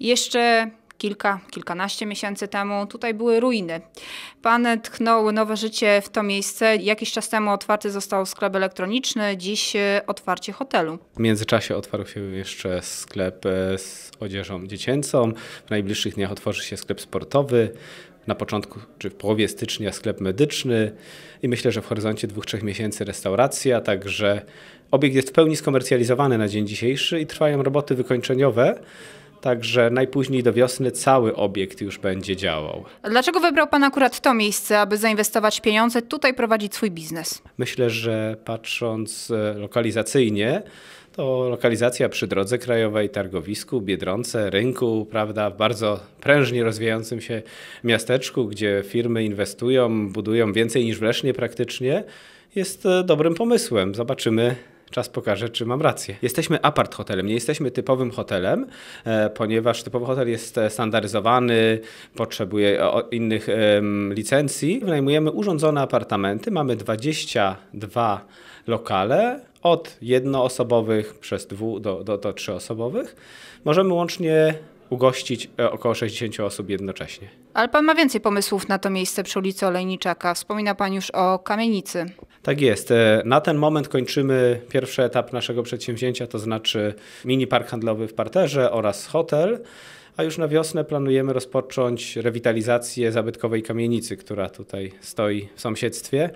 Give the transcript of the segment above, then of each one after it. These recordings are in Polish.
Jeszcze kilka, kilkanaście miesięcy temu tutaj były ruiny. Pan tchnął nowe życie w to miejsce. Jakiś czas temu otwarty został sklep elektroniczny, dziś e, otwarcie hotelu. W międzyczasie otwarł się jeszcze sklep e, z odzieżą dziecięcą. W najbliższych dniach otworzy się sklep sportowy. Na początku czy w połowie stycznia sklep medyczny i myślę, że w horyzoncie dwóch, trzech miesięcy restauracja, także Obiekt jest w pełni skomercjalizowany na dzień dzisiejszy i trwają roboty wykończeniowe. Także najpóźniej do wiosny cały obiekt już będzie działał. A dlaczego wybrał Pan akurat to miejsce, aby zainwestować pieniądze, tutaj prowadzić swój biznes? Myślę, że patrząc e, lokalizacyjnie, to lokalizacja przy drodze krajowej, targowisku, biedronce, rynku, prawda, w bardzo prężnie rozwijającym się miasteczku, gdzie firmy inwestują, budują więcej niż w Lesznie praktycznie, jest e, dobrym pomysłem. Zobaczymy, Czas pokaże, czy mam rację. Jesteśmy apart hotelem, nie jesteśmy typowym hotelem, e, ponieważ typowy hotel jest e, standaryzowany, potrzebuje innych licencji. Wynajmujemy urządzone apartamenty, mamy 22 lokale, od jednoosobowych przez dwóch do, do, do trzyosobowych. Możemy łącznie ugościć e, około 60 osób jednocześnie. Ale pan ma więcej pomysłów na to miejsce przy ulicy Olejniczaka. Wspomina pan już o kamienicy. Tak jest. E, na ten moment kończymy pierwszy etap naszego przedsięwzięcia, to znaczy mini park handlowy w parterze oraz hotel. A już na wiosnę planujemy rozpocząć rewitalizację zabytkowej kamienicy, która tutaj stoi w sąsiedztwie.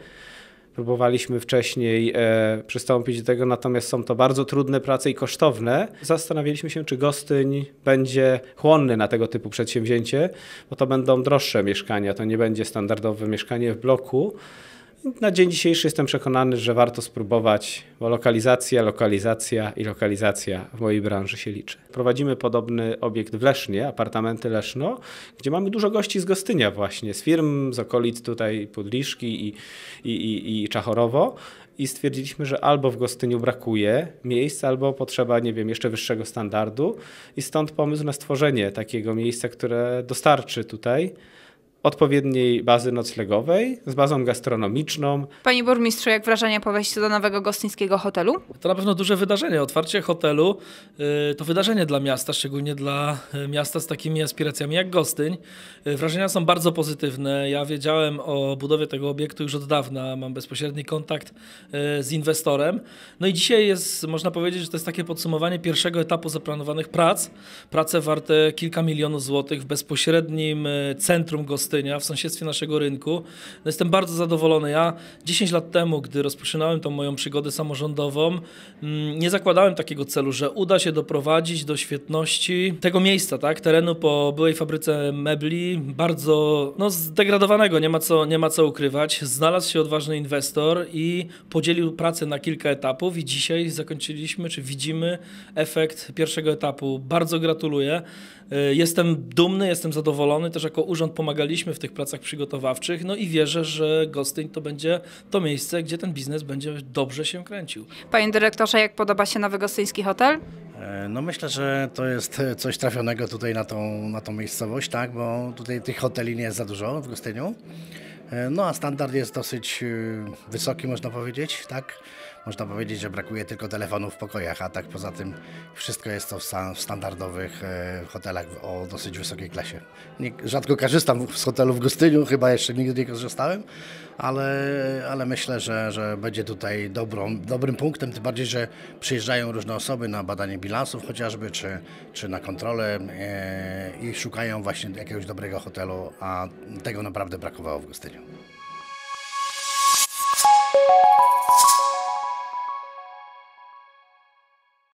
Próbowaliśmy wcześniej e, przystąpić do tego, natomiast są to bardzo trudne prace i kosztowne. Zastanawialiśmy się, czy Gostyń będzie chłonny na tego typu przedsięwzięcie, bo to będą droższe mieszkania, to nie będzie standardowe mieszkanie w bloku na dzień dzisiejszy jestem przekonany, że warto spróbować, bo lokalizacja, lokalizacja i lokalizacja w mojej branży się liczy. Prowadzimy podobny obiekt w Lesznie, apartamenty Leszno, gdzie mamy dużo gości z Gostynia właśnie, z firm, z okolic tutaj Pudliszki i, i, i, i Czachorowo i stwierdziliśmy, że albo w Gostyniu brakuje miejsc, albo potrzeba, nie wiem, jeszcze wyższego standardu i stąd pomysł na stworzenie takiego miejsca, które dostarczy tutaj odpowiedniej bazy noclegowej, z bazą gastronomiczną. Panie burmistrzu, jak wrażenia po wejściu do nowego gostyńskiego hotelu? To na pewno duże wydarzenie. Otwarcie hotelu y, to wydarzenie dla miasta, szczególnie dla y, miasta z takimi aspiracjami jak Gostyń. Y, wrażenia są bardzo pozytywne. Ja wiedziałem o budowie tego obiektu już od dawna. Mam bezpośredni kontakt z inwestorem. No i dzisiaj jest, można powiedzieć, że to jest takie podsumowanie pierwszego etapu zaplanowanych prac. Prace warte kilka milionów złotych w bezpośrednim centrum Gostyń w sąsiedztwie naszego rynku. No jestem bardzo zadowolony. Ja 10 lat temu, gdy rozpoczynałem tą moją przygodę samorządową, mm, nie zakładałem takiego celu, że uda się doprowadzić do świetności tego miejsca, tak, terenu po byłej fabryce mebli, bardzo no, zdegradowanego, nie ma, co, nie ma co ukrywać. Znalazł się odważny inwestor i podzielił pracę na kilka etapów i dzisiaj zakończyliśmy, czy widzimy efekt pierwszego etapu. Bardzo gratuluję. Y, jestem dumny, jestem zadowolony, też jako urząd pomagaliśmy byliśmy w tych pracach przygotowawczych, no i wierzę, że Gostyń to będzie to miejsce, gdzie ten biznes będzie dobrze się kręcił. Panie dyrektorze, jak podoba się nowy gostyński hotel? E, no myślę, że to jest e, coś trafionego tutaj na tą, na tą miejscowość, tak, bo tutaj tych hoteli nie jest za dużo w Gostyniu. E, no a standard jest dosyć wysoki, można powiedzieć, tak. Można powiedzieć, że brakuje tylko telefonów w pokojach, a tak poza tym wszystko jest to w, sta w standardowych e, hotelach o dosyć wysokiej klasie. Nie, rzadko korzystam z hotelu w Gostyniu, chyba jeszcze nigdy nie korzystałem, ale, ale myślę, że, że będzie tutaj dobrą, dobrym punktem, tym bardziej, że przyjeżdżają różne osoby na badanie bilansów chociażby, czy, czy na kontrolę e, i szukają właśnie jakiegoś dobrego hotelu, a tego naprawdę brakowało w Gostyniu.